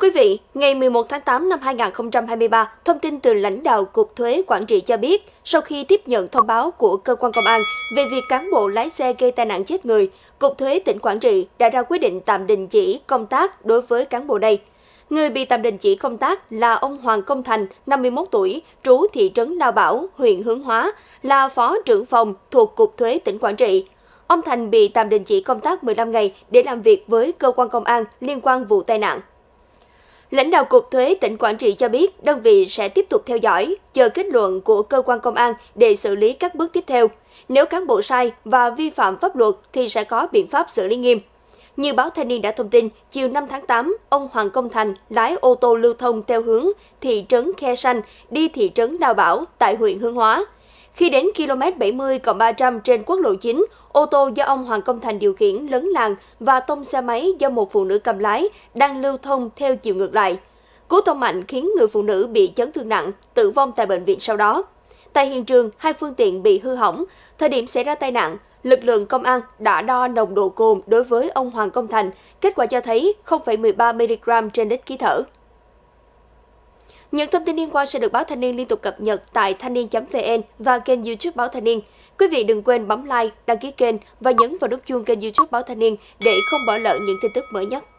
quý vị, ngày 11 tháng 8 năm 2023, thông tin từ lãnh đạo Cục Thuế Quảng Trị cho biết, sau khi tiếp nhận thông báo của cơ quan công an về việc cán bộ lái xe gây tai nạn chết người, Cục Thuế tỉnh Quảng Trị đã ra quyết định tạm đình chỉ công tác đối với cán bộ này. Người bị tạm đình chỉ công tác là ông Hoàng Công Thành, 51 tuổi, trú thị trấn Lao Bảo, huyện Hướng Hóa, là phó trưởng phòng thuộc Cục Thuế tỉnh Quảng Trị, Ông Thành bị tạm đình chỉ công tác 15 ngày để làm việc với cơ quan công an liên quan vụ tai nạn. Lãnh đạo Cục Thuế tỉnh Quảng Trị cho biết đơn vị sẽ tiếp tục theo dõi, chờ kết luận của cơ quan công an để xử lý các bước tiếp theo. Nếu cán bộ sai và vi phạm pháp luật thì sẽ có biện pháp xử lý nghiêm. Như báo Thanh niên đã thông tin, chiều 5 tháng 8, ông Hoàng Công Thành lái ô tô lưu thông theo hướng thị trấn Khe Sanh đi thị trấn Đào Bảo tại huyện Hương Hóa. Khi đến km 70 300 trên quốc lộ 9, ô tô do ông Hoàng Công Thành điều khiển lấn làng và tông xe máy do một phụ nữ cầm lái đang lưu thông theo chiều ngược lại. Cú tông mạnh khiến người phụ nữ bị chấn thương nặng, tử vong tại bệnh viện sau đó. Tại hiện trường, hai phương tiện bị hư hỏng. Thời điểm xảy ra tai nạn, lực lượng công an đã đo nồng độ cồn đối với ông Hoàng Công Thành. Kết quả cho thấy 0,13 mg trên lít khí thở. Những thông tin liên quan sẽ được báo Thanh niên liên tục cập nhật tại thanh niên.vn và kênh YouTube báo Thanh niên. Quý vị đừng quên bấm like, đăng ký kênh và nhấn vào nút chuông kênh YouTube báo Thanh niên để không bỏ lỡ những tin tức mới nhất.